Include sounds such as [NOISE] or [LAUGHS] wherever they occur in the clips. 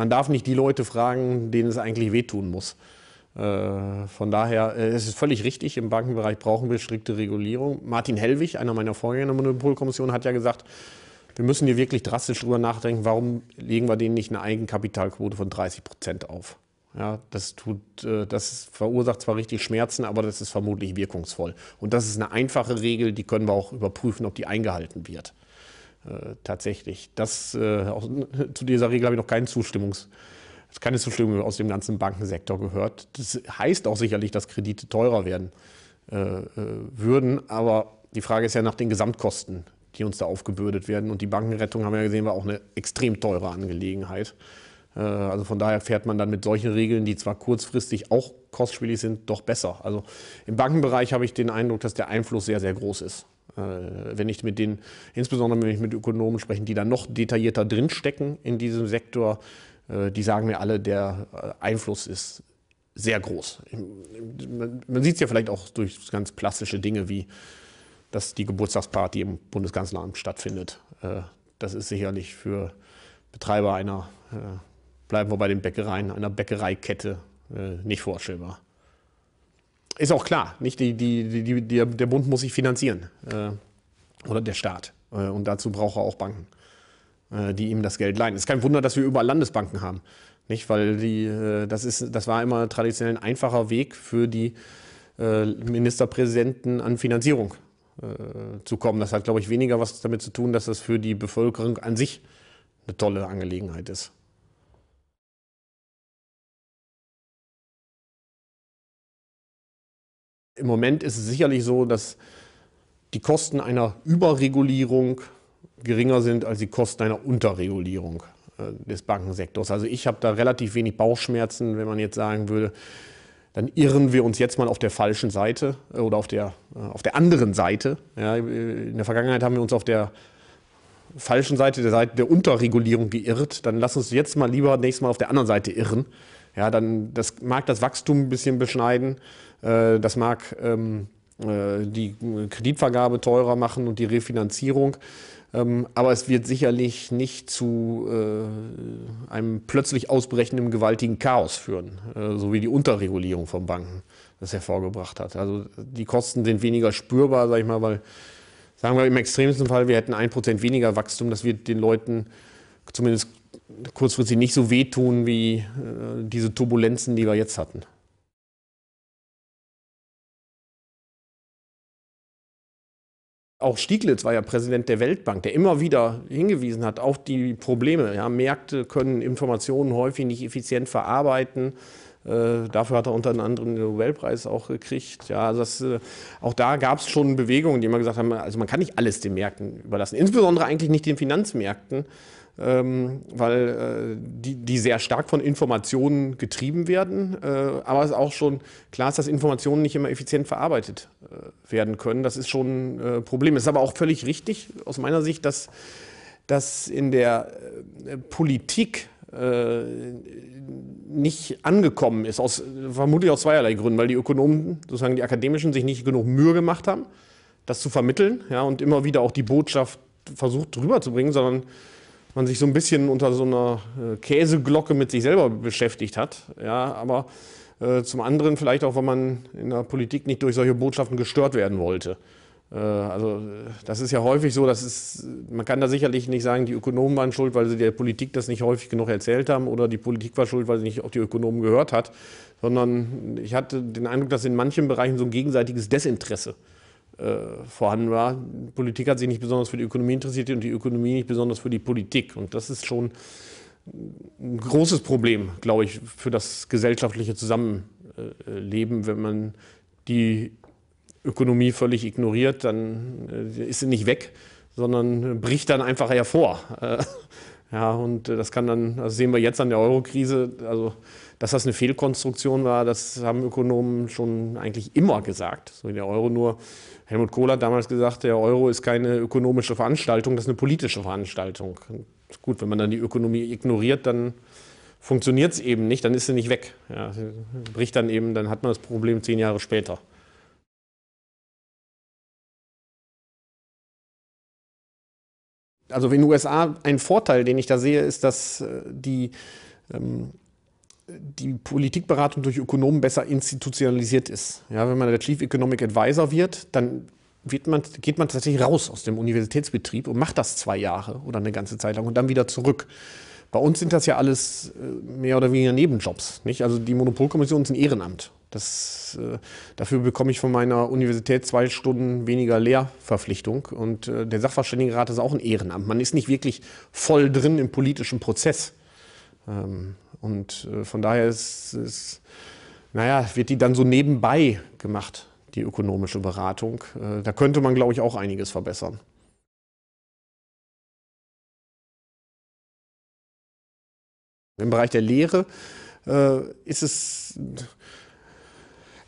man darf nicht die Leute fragen, denen es eigentlich wehtun muss. Äh, von daher äh, es ist es völlig richtig, im Bankenbereich brauchen wir strikte Regulierung. Martin Hellwig, einer meiner Vorgänger in der Monopolkommission, hat ja gesagt, wir müssen hier wirklich drastisch drüber nachdenken, warum legen wir denen nicht eine Eigenkapitalquote von 30 Prozent auf. Ja, das, tut, äh, das verursacht zwar richtig Schmerzen, aber das ist vermutlich wirkungsvoll. Und das ist eine einfache Regel, die können wir auch überprüfen, ob die eingehalten wird. Äh, tatsächlich. Das, äh, auch, [LAUGHS] zu dieser Regel habe ich noch keinen Zustimmungs, keine Zustimmung aus dem ganzen Bankensektor gehört. Das heißt auch sicherlich, dass Kredite teurer werden äh, äh, würden, aber die Frage ist ja nach den Gesamtkosten, die uns da aufgebürdet werden. Und die Bankenrettung, haben wir ja gesehen, war auch eine extrem teure Angelegenheit. Äh, also von daher fährt man dann mit solchen Regeln, die zwar kurzfristig auch kostspielig sind, doch besser. Also im Bankenbereich habe ich den Eindruck, dass der Einfluss sehr, sehr groß ist. Äh, wenn ich mit denen, insbesondere wenn ich mit Ökonomen spreche, die da noch detaillierter drinstecken in diesem Sektor, äh, die sagen mir alle, der äh, Einfluss ist sehr groß. Man sieht es ja vielleicht auch durch ganz klassische Dinge wie, dass die Geburtstagsparty im Bundeskanzleramt stattfindet. Das ist sicherlich für Betreiber einer, bleiben wir bei den Bäckereien, einer Bäckereikette nicht vorstellbar ist auch klar, nicht? Die, die, die, die, der Bund muss sich finanzieren äh, oder der Staat. Äh, und dazu braucht er auch Banken, äh, die ihm das Geld leihen. Es ist kein Wunder, dass wir überall Landesbanken haben, nicht? Weil die, äh, das, ist, das war immer traditionell ein einfacher Weg für die äh, Ministerpräsidenten an Finanzierung äh, zu kommen. Das hat, glaube ich, weniger was damit zu tun, dass das für die Bevölkerung an sich eine tolle Angelegenheit ist. im Moment ist es sicherlich so, dass die Kosten einer Überregulierung geringer sind als die Kosten einer Unterregulierung äh, des Bankensektors. Also ich habe da relativ wenig Bauchschmerzen, wenn man jetzt sagen würde, dann irren wir uns jetzt mal auf der falschen Seite äh, oder auf der, äh, auf der anderen Seite. Ja, in der Vergangenheit haben wir uns auf der falschen Seite, der Seite der Unterregulierung geirrt. Dann lass uns jetzt mal lieber nächstes Mal auf der anderen Seite irren ja, dann das mag das Wachstum ein bisschen beschneiden, äh, das mag ähm, äh, die Kreditvergabe teurer machen und die Refinanzierung. Ähm, aber es wird sicherlich nicht zu äh, einem plötzlich ausbrechenden gewaltigen Chaos führen, äh, so wie die Unterregulierung von Banken das hervorgebracht hat. Also die Kosten sind weniger spürbar, sage ich mal, weil sagen wir im extremsten Fall, wir hätten ein Prozent weniger Wachstum, das wird den Leuten zumindest kurzfristig nicht so wehtun wie äh, diese Turbulenzen, die wir jetzt hatten. Auch Stieglitz war ja Präsident der Weltbank, der immer wieder hingewiesen hat auf die Probleme. Ja, Märkte können Informationen häufig nicht effizient verarbeiten. Äh, dafür hat er unter anderem den Nobelpreis auch gekriegt. Ja, also das, äh, auch da gab es schon Bewegungen, die immer gesagt haben, also man kann nicht alles den Märkten überlassen, insbesondere eigentlich nicht den Finanzmärkten. Ähm, weil äh, die, die sehr stark von Informationen getrieben werden. Äh, aber es ist auch schon klar, ist, dass Informationen nicht immer effizient verarbeitet äh, werden können. Das ist schon ein Problem. Es ist aber auch völlig richtig aus meiner Sicht, dass, dass in der Politik nicht angekommen ist, aus, vermutlich aus zweierlei Gründen, weil die Ökonomen, sozusagen die Akademischen, sich nicht genug Mühe gemacht haben, das zu vermitteln ja, und immer wieder auch die Botschaft versucht rüberzubringen, sondern man sich so ein bisschen unter so einer äh, Käseglocke mit sich selber beschäftigt hat. Ja, aber äh, zum anderen vielleicht auch, weil man in der Politik nicht durch solche Botschaften gestört werden wollte. Äh, also äh, das ist ja häufig so, dass es, man kann da sicherlich nicht sagen, die Ökonomen waren schuld, weil sie der Politik das nicht häufig genug erzählt haben oder die Politik war schuld, weil sie nicht auf die Ökonomen gehört hat, sondern ich hatte den Eindruck, dass in manchen Bereichen so ein gegenseitiges Desinteresse äh, äh, vorhanden war. Die Politik hat sich nicht besonders für die Ökonomie interessiert und die Ökonomie nicht besonders für die Politik. Und das ist schon ein großes Problem, glaube ich, für das gesellschaftliche Zusammenleben. Wenn man die Ökonomie völlig ignoriert, dann äh, ist sie nicht weg, sondern bricht dann einfach hervor. Äh, ja, und äh, das kann dann, das also sehen wir jetzt an der Euro-Krise, also dass das eine Fehlkonstruktion war, das haben Ökonomen schon eigentlich immer gesagt. So wie der Euro nur, Helmut Kohl hat damals gesagt, der Euro ist keine ökonomische Veranstaltung, das ist eine politische Veranstaltung. Und gut, wenn man dann die Ökonomie ignoriert, dann funktioniert es eben nicht, dann ist sie nicht weg. Ja, bricht dann eben, dann hat man das Problem zehn Jahre später. also in den USA ein Vorteil, den ich da sehe, ist, dass äh, die, ähm, die Politikberatung durch Ökonomen besser institutionalisiert ist. Ja, wenn man der Chief Economic Advisor wird, dann wird man, geht man tatsächlich raus aus dem Universitätsbetrieb und macht das zwei Jahre oder eine ganze Zeit lang und dann wieder zurück. Bei uns sind das ja alles äh, mehr oder weniger Nebenjobs. Nicht? Also die Monopolkommission ist ein Ehrenamt. Das, äh, dafür bekomme ich von meiner Universität zwei Stunden weniger Lehrverpflichtung. Und äh, der Sachverständigenrat ist auch ein Ehrenamt. Man ist nicht wirklich voll drin im politischen Prozess. Ähm, und äh, von daher ist, ist, naja, wird die dann so nebenbei gemacht, die ökonomische Beratung. da könnte man, glaube ich, auch einiges verbessern. Im Bereich der Lehre ist es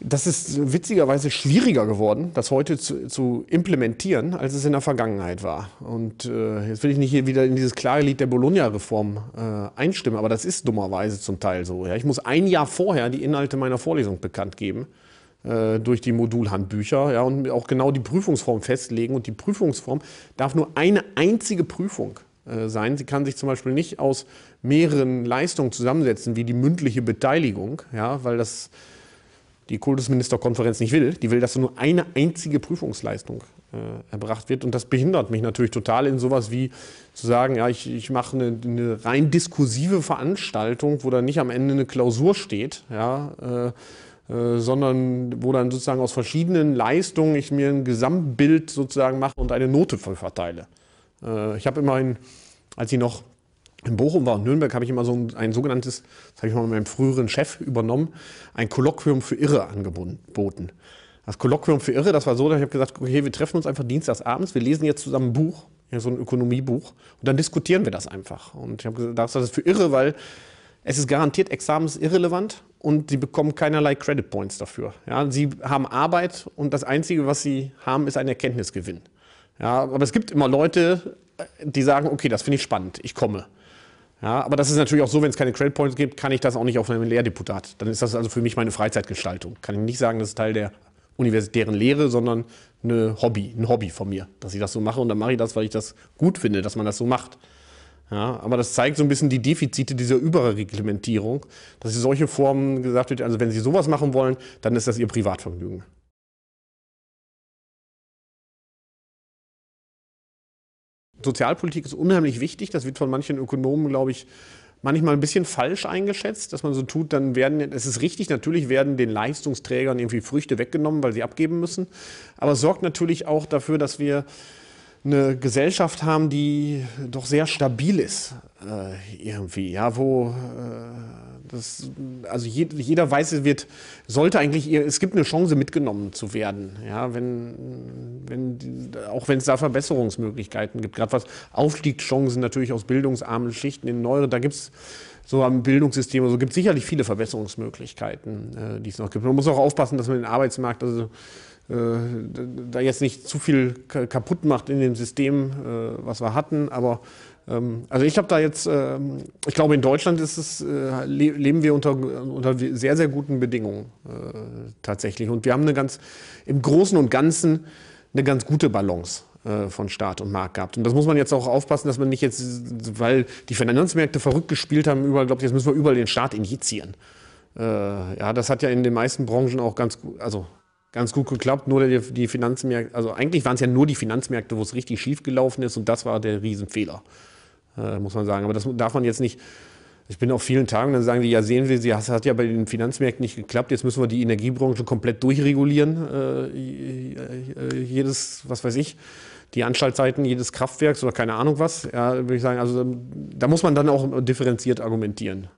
das ist witzigerweise schwieriger geworden, das heute zu, zu, implementieren, als es in der Vergangenheit war. Und äh, jetzt will ich nicht hier wieder in dieses klare Lied der Bologna-Reform äh, einstimmen, aber das ist dummerweise zum Teil so. Ja. Ich muss ein Jahr vorher die Inhalte meiner Vorlesung bekannt geben äh, durch die Modulhandbücher ja, und auch genau die Prüfungsform festlegen. Und die Prüfungsform darf nur eine einzige Prüfung äh, sein. Sie kann sich zum Beispiel nicht aus mehreren Leistungen zusammensetzen, wie die mündliche Beteiligung, ja, weil das die Kultusministerkonferenz nicht will. Die will, dass nur eine einzige Prüfungsleistung äh, erbracht wird. Und das behindert mich natürlich total in sowas wie zu sagen, ja, ich, ich mache eine, eine, rein diskursive Veranstaltung, wo dann nicht am Ende eine Klausur steht, ja, äh, äh, sondern wo dann sozusagen aus verschiedenen Leistungen ich mir ein Gesamtbild sozusagen mache und eine Note verteile. Äh, ich habe immerhin, als ich noch in Bochum war und Nürnberg habe ich immer so ein, ein sogenanntes, das habe ich mal mit meinem früheren Chef übernommen, ein Kolloquium für Irre angeboten. Das Kolloquium für Irre, das war so, dass ich habe gesagt, okay, wir treffen uns einfach dienstags abends, wir lesen jetzt zusammen ein Buch, ja, so ein Ökonomiebuch, und dann diskutieren wir das einfach. Und ich habe gesagt, das ist für irre, weil es ist garantiert examensirrelevant und sie bekommen keinerlei Credit Points dafür. Ja, sie haben Arbeit und das Einzige, was sie haben, ist ein Erkenntnisgewinn. Ja, aber es gibt immer Leute, die sagen, okay, das finde ich spannend, ich komme. Ja, aber das ist natürlich auch so, wenn es keine Credit Points gibt, kann ich das auch nicht auf einem Lehrdeputat. Dann ist das also für mich meine Freizeitgestaltung. Kann ich nicht sagen, das ist Teil der universitären Lehre, sondern eine Hobby, ein Hobby von mir, dass ich das so mache. Und dann mache ich das, weil ich das gut finde, dass man das so macht. Ja, aber das zeigt so ein bisschen die Defizite dieser Überreglementierung, dass solche Formen gesagt wird, also wenn Sie sowas machen wollen, dann ist das Ihr Privatvergnügen. Sozialpolitik ist unheimlich wichtig. Das wird von manchen Ökonomen, glaube ich, manchmal ein bisschen falsch eingeschätzt, dass man so tut, dann werden, es ist richtig, natürlich werden den Leistungsträgern irgendwie Früchte weggenommen, weil sie abgeben müssen. Aber es sorgt natürlich auch dafür, dass wir eine Gesellschaft haben, die doch sehr stabil ist äh, irgendwie, ja, wo äh, das, also je, jeder weiß, es wird, sollte eigentlich, es gibt eine Chance mitgenommen zu werden, ja, wenn, wenn auch wenn es da Verbesserungsmöglichkeiten gibt, gerade was Aufstiegschancen natürlich aus bildungsarmen Schichten in neuere, da gibt es so am Bildungssystem, also gibt es sicherlich viele Verbesserungsmöglichkeiten, äh, die es noch gibt. Man muss auch aufpassen, dass man den Arbeitsmarkt, also äh, da jetzt nicht zu viel kaputt macht in dem System, äh, was wir hatten. Aber ähm, also ich habe da jetzt, ähm, ich glaube, in Deutschland ist es, äh, leben wir unter, unter sehr, sehr guten Bedingungen tatsächlich. Und wir haben eine ganz, im Großen und Ganzen eine ganz gute Balance von Staat und Markt gehabt. Und das muss man jetzt auch aufpassen, dass man nicht jetzt, weil die Finanzmärkte verrückt gespielt haben, überall glaubt, jetzt müssen wir überall den Staat injizieren. ja, das hat ja in den meisten Branchen auch ganz gut, also ganz gut geklappt. Nur die, die Finanzmärkte, also eigentlich waren es ja nur die Finanzmärkte, wo es richtig schief gelaufen ist und das war der Riesenfehler, äh, muss man sagen. Aber das darf man jetzt nicht. Ich bin auf vielen Tagen, dann sagen die, ja sehen wir, sie das hat ja bei den Finanzmärkten nicht geklappt, jetzt müssen wir die Energiebranche komplett durchregulieren. Äh, äh jedes, was weiß ich, die Anstaltseiten jedes Kraftwerks oder keine Ahnung was. Ja, würde ich sagen, also da muss man dann auch differenziert argumentieren.